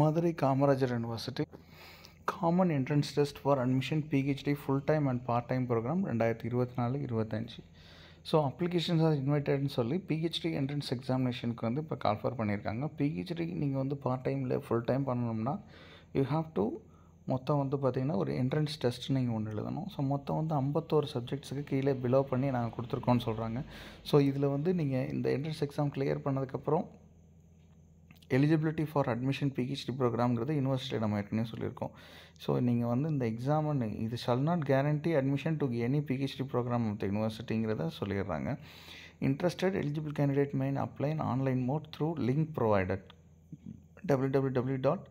Madurai Kamarajar university common entrance test for admission PhD full time and part time programme ரெண்டாயிரத்தி இருபத்தி நாலு இருபத்தஞ்சி so applications R இன்வைட்டட்னு சொல்லி PhD entrance எக்ஸாமினேஷனுக்கு வந்து இப்போ கால்ஃபர் பண்ணியிருக்காங்க பிஹெச்டி நீங்கள் வந்து பார்ட் டைமில் ஃபுல் டைம் பண்ணணும்னா யூ ஹாவ் டு மொத்தம் வந்து பார்த்திங்கன்னா ஒரு என்ட்ரன்ஸ் டெஸ்ட் நீங்கள் ஒன்று எழுதணும் ஸோ மொத்தம் வந்து ஐம்பத்தோரு சப்ஜெக்ட்ஸுக்கு கீழே பிலோ பண்ணி நாங்கள் கொடுத்துருக்கோம்னு சொல்கிறாங்க ஸோ இதில் வந்து நீங்கள் இந்த என்ட்ரன்ஸ் எக்ஸாம் கிளியர் பண்ணதுக்கப்புறம் எலிஜிபிலிட்டி ஃபார் அட்மிஷன் பிஹெச்டி ப்ரோக்ராம்ங்கிறது யூனிவர்சிட்டியில் நம்ம ஏற்கனவே சொல்லியிருக்கோம் ஸோ நீங்கள் வந்து இந்த எக்ஸாமு இது shall not guarantee admission to any PhD programme of the யூனிவர்சிட்டிங்கிறத சொல்லிடுறாங்க interested eligible candidate main apply in online mode through link provided W W dot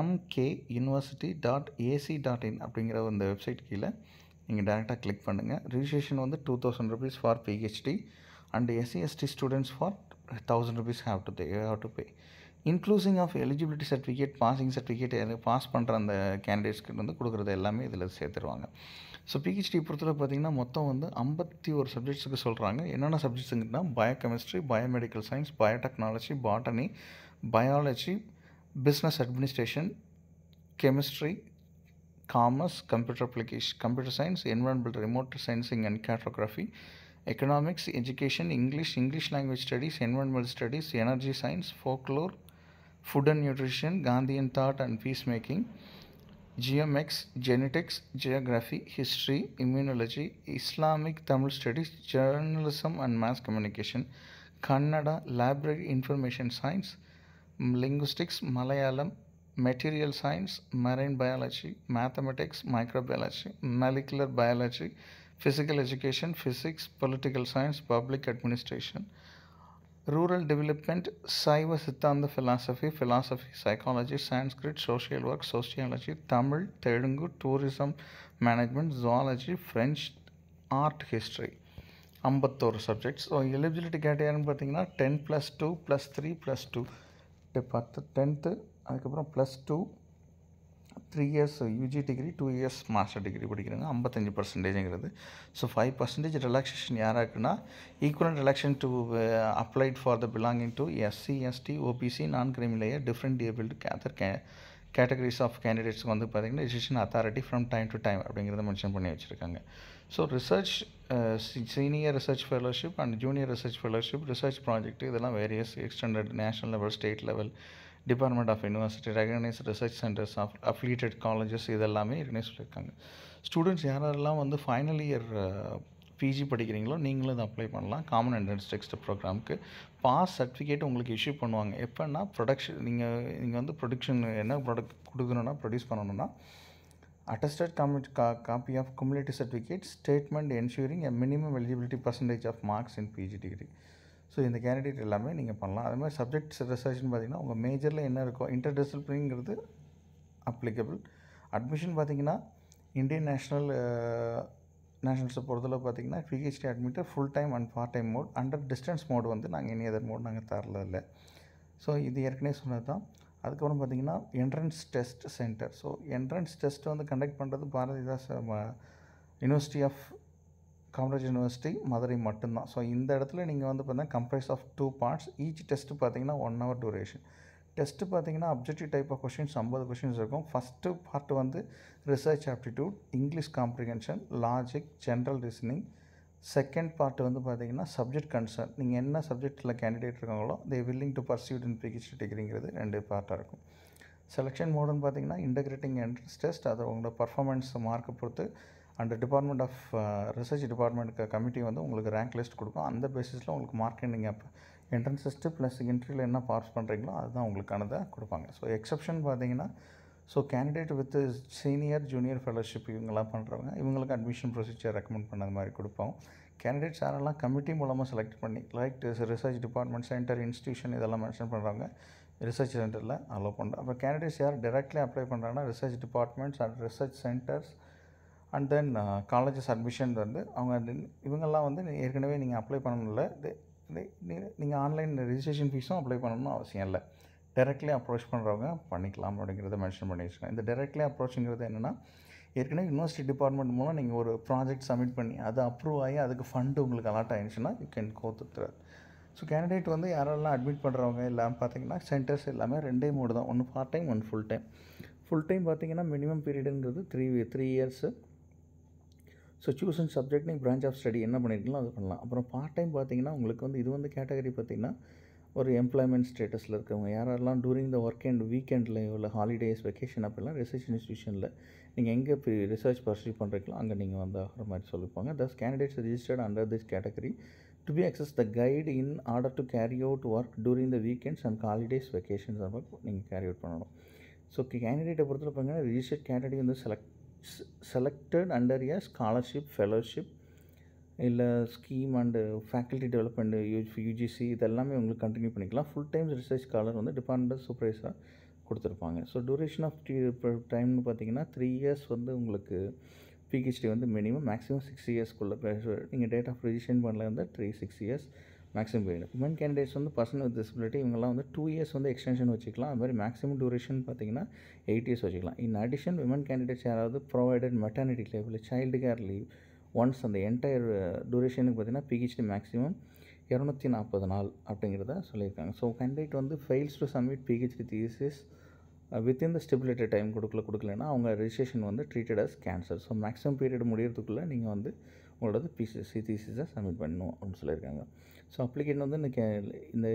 MK university dot AC dot in அப்படிங்கிற அந்த website கீழே நீங்கள் டேரெக்டாக click பண்ணுங்கள் registration வந்து two thousand rupees for PhD and SC ST students four thousand rupees have to pay have to pay including of eligibility certificate passing certificate pass பண்ணுற அந்த கேண்டிடேட்ஸ்க்கு வந்து கொடுக்குறது எல்லாமே இதில் சேர்த்துருவாங்க ஸோ பிஹெச்டி பொறுத்தவரை பார்த்திங்கன்னா மொத்தம் வந்து ஐம்பத்தி ஒரு சப்ஜெக்ட்ஸுக்கு சொல்கிறாங்க என்னென்ன சப்ஜெக்ட்ஸுங்கன்னா biochemistry biomedical science biotechnology botany biology business administration chemistry commerce computer application computer science environment remote sensing and cartography economics education English English language studies environment studies energy science folklore Food and Nutrition, Gandhian Thought and Peacemaking, GMX, Genetics, Geography, History, Immunology, Islamic Tamil Studies, Journalism and Mass Communication, Kannada, Library Information Science, Linguistics, Malayalam, Material Science, Marine Biology, Mathematics, Microbiology, Molecular Biology, Physical Education, Physics, Political Science, Public Administration, rural development, Saiva Siddhanta philosophy, philosophy, psychology, Sanskrit, social work, sociology, Tamil, Telugu, tourism management, zoology, French, art history. ஐம்பத்தோரு subjects so eligibility கேட்டேன்னு பார்த்தீங்கன்னா ten plus two plus three plus two பத்து tenth அதுக்கப்புறம் plus two three years UG degree two years master degree படிக்கிறாங்க ஐம்பத்தஞ்சு பர்சன்டேஜுங்கிறது so five percentage relaxation யாராக இருக்குன்னா equal relaxation to applied for the belonging to SC ST OBC non creamy layer different abled கேதர் கே categories of கேண்டிடேட்ஸ்க்கு வந்து பார்த்திங்கன்னா decision authority from time to time அப்படிங்கிறத மென்ஷன் பண்ணி வச்சுருக்காங்க so research senior research fellowship and junior research fellowship research project இதெல்லாம் various extended national level state level department of university recognise research centres of affiliated colleges இது எல்லாமே இருக்குன்னு சொல்லியிருக்காங்க students யாரெல்லாம் வந்து ஃபைனல் இயர் பிஜி படிக்கிறீங்களோ நீங்களும் இதை அப்ளை பண்ணலாம் காமன் என்ட்ரன்ஸ் டெக்ஸ்ட் ப்ரோக்ராமுக்கு பாஸ் சர்டிஃபிகேட் உங்களுக்கு இஷ்யூ பண்ணுவாங்க எப்போன்னா ப்ரொடக்ஷன் நீங்கள் நீங்கள் வந்து ப்ரொடக்ஷன் என்ன ப்ராடக்ட் கொடுக்கணுன்னா ப்ரொடியூஸ் பண்ணணும்னா கா copy of community certificate statement ensuring a minimum eligibility percentage of marks in PG degree so இந்த கேண்டிடேட் எல்லாமே நீங்கள் பண்ணலாம் அது மாதிரி சப்ஜெக்ட்ஸ் ரிசர்ச்னு பார்த்திங்கன்னா உங்கள் மேஜரில் என்ன இருக்கோ இன்டர் டிசிப்ளின்ங்கிறது அப்ளிகபிள் அட்மிஷன் பார்த்திங்கன்னா இந்தியன் நேஷ்னல் நேஷனல்ஸை பொறுத்தளவு பார்த்திங்கன்னா PhD admitted full time and part time mode under distance mode வந்து நாங்கள் இனி அதர் மோட் நாங்கள் தரல இல்லை ஸோ இது ஏற்கனவே சொன்னது தான் அதுக்கப்புறம் பார்த்திங்கன்னா entrance test centre so entrance test வந்து கண்டக்ட் பண்ணுறது Bharathidas university of Kamaraj university Madurai மட்டும்தான் ஸோ இந்த இடத்துல நீங்கள் வந்து பார்த்தீங்கன்னா comprise of two parts each test பார்த்தீங்கன்னா ஒன் ஹவர் டூரேஷன் டெஸ்ட்டு பார்த்தீங்கன்னா அப்ஜெக்டிவ் டைப் ஆஃப் கொஷின்ஸ் ஐம்பது கொஷின்ஸ் இருக்கும் ஃபஸ்ட்டு பார்ட் வந்து research aptitude English comprehension logic general reasoning second part வந்து பார்த்தீங்கன்னா சப்ஜெக்ட் கன்சர்ன் நீங்கள் என்ன சப்ஜெக்டில் கேண்டிடேட் இருக்காங்களோ they willing to pursuit in PhD டிகிரிங்கிறது ரெண்டு பார்ட்டாக இருக்கும் செலெக்ஷன் மோடுன்னு பார்த்தீங்கன்னா இன்டகிரேட்டிங் என்ட்ரன்ஸ் டெஸ்ட் அதை உங்களோட பர்ஃபார்மன்ஸ் மார்க்கை பொறுத்து and department of research department committee வந்து உங்களுக்கு ரேங்க் லிஸ்ட் கொடுக்கும் அந்த பேசிஸில் உங்களுக்கு மார்க் நீங்கள் அப்போ என்ட்ரன்ஸ் டெஸ்ட்டு ப்ளஸ் இன்டர்வியூவில் என்ன பாஸ் பண்ணுறீங்களோ அதுதான் உங்களுக்கானதை கொடுப்பாங்க ஸோ எக்ஸப்ஷன் பார்த்தீங்கன்னா so candidate with senior junior fellowship இவங்கெல்லாம் பண்ணுறவங்க இவங்களுக்கு அட்மிஷன் ப்ரொசீஜர் ரெக்கமெண்ட் பண்ணது மாதிரி கொடுப்போம் கேண்டிடேட்ஸ் யாரெல்லாம் கமிட்டி மூலமாக செலக்ட் பண்ணி like research department centre institution இதெல்லாம் மென்ஷன் பண்ணுறவங்க ரிசர்ச் சென்டரில் அலோவ் பண்ணுறோம் அப்போ கேண்டிடேட்ஸ் யார் டேரெக்ட்லி அப்ளை பண்ணுறாங்கன்னா research departments and research centres and then colleges admission வந்து அவங்க இவங்கெல்லாம் வந்து ஏற்கனவே நீங்கள் அப்ளை பண்ணணும்ல நீங்கள் ஆன்லைன் ரிஜிஸ்ட்ரேஷன் ஃபீஸும் அப்ளை பண்ணணும்னு அவசியம் இல்லை டேரெக்ட்லி அப்ரோச் பண்ணுறவங்க பண்ணிக்கலாம் அப்படிங்கிறத மென்ஷன் பண்ணி வச்சுக்கோங்க இந்த டேரெக்ட்லி அப்ரோச்சுங்கிறது என்னென்னா ஏற்கனவே யூனிவர்சிட்டி டிபார்ட்மெண்ட் மூலம் நீங்கள் ஒரு ப்ராஜெக்ட் சப்மிட் பண்ணி அது அப்ரூவ் ஆகி அதுக்கு ஃபண்டு உங்களுக்கு அலாட் ஆகிடுச்சுன்னா you can go so candidate வந்து யாரெல்லாம் அட்மிட் பண்ணுறவங்க எல்லாம் பார்த்தீங்கன்னா சென்டர்ஸ் எல்லாமே ரெண்டே மூடு தான் ஒன்று part time one full time full time பார்த்தீங்கன்னா மினிமம் பீரியடுங்கிறது three three years so chosen நீங்கள் பிரான்ச் ஆஃப் ஸ்டடி என்ன பண்ணியிருக்கீங்களோ அது பண்ணலாம் அப்புறம் பார்ட் டைம் பார்த்தீங்கன்னா உங்களுக்கு வந்து இது வந்து கேட்டகரி பார்த்திங்கன்னா ஒரு எம்ப்ளாய்மெண்ட் ஸ்டேட்டஸில் இருக்கவங்க யாரெல்லாம் டூரிங் த ஒர்க் அண்ட் வீக்கெண்டில் இல்லை ஹாலிடேஸ் வெக்கேஷன் அப்படிலாம் ரிசர்ச் இன்ஸ்டியூஷனில் நீங்கள் எங்கே ரிசர்ச் பர்சியூ பண்ணுறீங்களோ அங்கே நீங்கள் வந்து ஆகிற மாதிரி சொல்லிப்பாங்க thus candidates registered under this category to be access the guide in order to carry out work during the weekends and holidays vacations நீங்கள் கேரி அவுட் பண்ணணும் ஸோ கேண்டிடேட்டை பொறுத்தவரை பார்த்தீங்கன்னா ரிஜிஸ்டர்ட் கேண்டிடேட் வந்து select selected under a scholarship fellowship இல்லை scheme and faculty development U UGC இதெல்லாமே உங்களுக்கு continue பண்ணிக்கலாம் ஃபுல் டைம் ரிசர்ச் ஸ்காலர் வந்து டிபார்ட்மெண்ட் சூப்பர்வைஸராக கொடுத்துருப்பாங்க ஸோ டூரேஷன் ஆஃப் டைம்னு பார்த்தீங்கன்னா த்ரீ இயர்ஸ் வந்து உங்களுக்கு பிஹெச்டி வந்து மினிமம் மேக்ஸிமம் சிக்ஸ் இயர்ஸ்க்குள்ளே நீங்கள் டேட் ஆஃப் ரிஜிஸ்ட்ரேஷன் பண்ணல இருந்தால் three six years maximum period women candidates வந்து பர்சன் வித் டிசபிலிட்டி இவங்கெல்லாம் வந்து டூ இயர்ஸ் வந்து எக்ஸ்டென்ஷன் வச்சுக்கலாம் அது மாதிரி மேக்ஸிமம் டூரேஷன் பார்த்தீங்கன்னா எயிட் இயர்ஸ் வச்சுக்கலாம் இன் அடிஷன் விமன் கேண்டிடேட்ஸ் யாராவது ப்ரொவைடட் மெட்டர்னிட்டி லீவ் இல்லை சைல்டு கேர் லீவ் ஒன்ஸ் அந்த என்டையர் டூரேஷனுக்கு uh, பார்த்தீங்கன்னா பிஹெச்டி மேக்ஸிமம் இரநூத்தி நாற்பது நாள் அப்படிங்கிறத சொல்லியிருக்காங்க ஸோ கேண்டிடேட் வந்து fails to submit PhD thesis within the stability time கொடுக்கல கொடுக்கலன்னா அவங்க ரிஜிஸ்ட்ரேஷன் வந்து treated as cancer so maximum period முடியறதுக்குள்ளே நீங்கள் வந்து உங்களோட பிசி தீசிஸை சப்மிட் பண்ணணும் அப்படின்னு சொல்லியிருக்காங்க ஸோ அப்ளிகேஷன் வந்து இந்த இந்த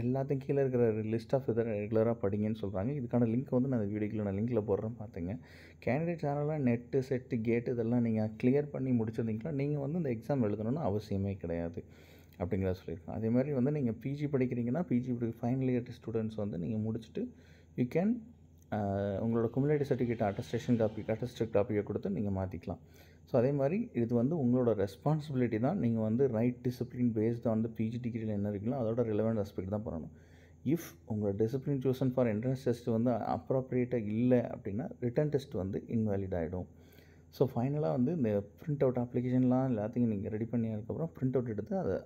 எல்லாத்தையும் கீழே இருக்கிற லிஸ்ட் ஆஃப் இதை ரெகுலராக படிங்கன்னு சொல்கிறாங்க இதுக்கான லிங்க் வந்து நான் வீடியோக்கில் நான் லிங்க்கில் போடுறேன் பார்த்துங்க கேண்டிடேட் சேனலாக நெட்டு செட்டு கேட்டு இதெல்லாம் நீங்கள் கிளியர் பண்ணி முடிச்சிருந்தீங்களா நீங்கள் வந்து இந்த எக்ஸாம் எழுதணும்னு அவசியமே கிடையாது அப்படிங்கிறத சொல்லியிருக்கோம் அதே மாதிரி வந்து நீங்கள் பிஜி படிக்கிறீங்கன்னா பிஜி ஃபைனல் இயர் ஸ்டூடெண்ட்ஸ் வந்து நீங்கள் முடிச்சுட்டு யூ கேன் உங்களோட cumulative certificate attestation copy attested காப்பியை கொடுத்து நீங்கள் மாற்றிக்கலாம் ஸோ அதே மாதிரி இது வந்து உங்களோட ரெஸ்பான்சிபிலிட்டி தான் நீங்கள் வந்து ரைட் டிசிப்ளின் பேஸ்டாக வந்து பிஜி டிகிரியில் என்ன இருக்குங்களோ அதோட ரிலவெண்ட் ஆஸ்பெக்ட் தான் பண்ணணும் இஃப் உங்களோட discipline chosen for entrance test வந்து அப்ராப்ரியேட்டாக இல்லை அப்படின்னா ரிட்டன் டெஸ்ட் வந்து இன்வேலிட் ஆகிடும் ஸோ ஃபைனலாக வந்து இந்த ப்ரிண்ட் அவுட் அப்ளிகேஷன்லாம் எல்லாத்தையும் நீங்கள் ரெடி பண்ணியதுக்கப்புறம் ப்ரிண்ட் அவுட் எடுத்து அதை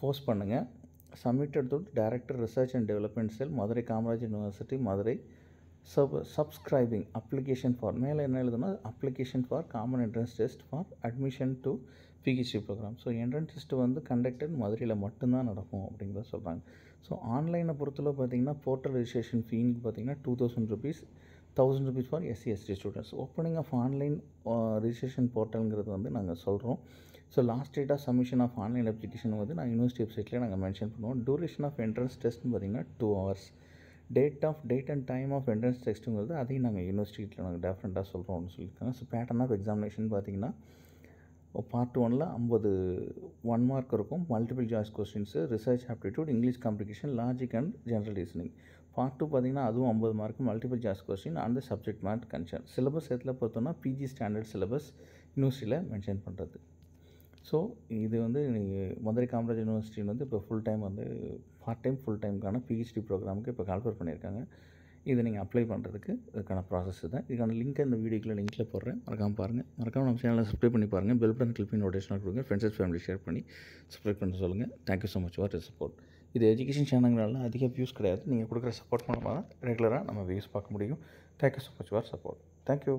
போஸ்ட் பண்ணுங்கள் சப்மிட் எடுத்து director research and development cell Madurai Kamaraj university Madurai sub subscribing application for மேலே என்ன எழுதுனா application for common entrance test for admission to PhD programme so entrance test வந்து கண்டக்டட் மதுரையில் மட்டும்தான் நடக்கும் அப்படிங்கிறத சொல்கிறாங்க ஸோ ஆன்லைனை பொறுத்தளவு பார்த்திங்கன்னா போர்ட்டல் ரிஜிஸ்ட்ரேஷன் ஃபீன்னு பார்த்திங்கன்னா two thousand rupees thousand rupees for SC ST students opening of online registration போர்ட்டல்ங்கிறது வந்து நாங்கள் சொல்கிறோம் so last date of submission of online application வந்து நான் யூனிவர்சிட்டி வெப்சைட்லேயே நாங்கள் மென்ஷன் பண்ணுவோம் டூரேஷன் ஆஃப் என்ட்ரன்ஸ் டெஸ்ட்னு பார்த்திங்கன்னா two hours date of date and time of entrance டெஸ்ட்டுங்கிறது அதையும் நாங்கள் யூனிவர்சிட்டியில் நாங்கள் டெஃபரெண்ட்டாக சொல்கிறோம்னு சொல்லியிருக்காங்க ஸோ பேட்டர்ன் ஆஃப் எக்ஸாமினேஷன் பார்த்திங்கன்னா பார்ட் ஒனில் ஐம்பது ஒன் மார்க் இருக்கும் multiple choice questions research aptitude English complication logic and general reasoning part two பார்த்திங்கன்னா அதுவும் ஐம்பது மார்க் மல்டிபிள் சாய்ஸ் கொஸ்டின் அந்த சப்ஜெக்ட் மேட் கன்சர்ன் சிலபஸ் எதில் பார்த்தோம்னா பிஜி ஸ்டாண்டர்ட் சிலபஸ் யூனிவர்சிட்டியில் மென்ஷன் பண்ணுறது ஸோ இது வந்து மதுரை காமராஜ் யூனிவர்சிட்டியில் வந்து இப்போ ஃபுல் டைம் வந்து பார்ட் டைம் ஃபுல் டைமுக்கான பிஹெச்டி ப்ரோக்ராமுக்கு இப்போ கால்ஃபர் பண்ணியிருக்காங்க இதை நீங்கள் அப்ளை பண்ணுறதுக்கு இதுக்கான ப்ராசஸ் தான் இதுக்கான லிங்க் இந்த வீடியோக்கில் லிங்க்கில் போடுறேன் மறக்காமல் பாருங்கள் மறக்காமல் நம்ம சேனலில் சப்ஸ்கிரைப் பண்ணி பாருங்கள் பெல் பட்டன் கிளிப்பிங் நோட்டிஃபிகேஷன் கொடுங்க ஃப்ரெண்ட்ஸ் ஃபேமிலி ஷேர் பண்ணி சப்ஸ்கிரைப் பண்ண சொல்லுங்கள் thank you so much for the support இது எஜுகேஷன் சேனல்களால் அதிக வியூஸ் கிடையாது நீங்கள் கொடுக்குற சப்போர்ட் பண்ணுறதுனால ரெகுலராக நம்ம வியூஸ் பார்க்க முடியும் thank you so much for support thank you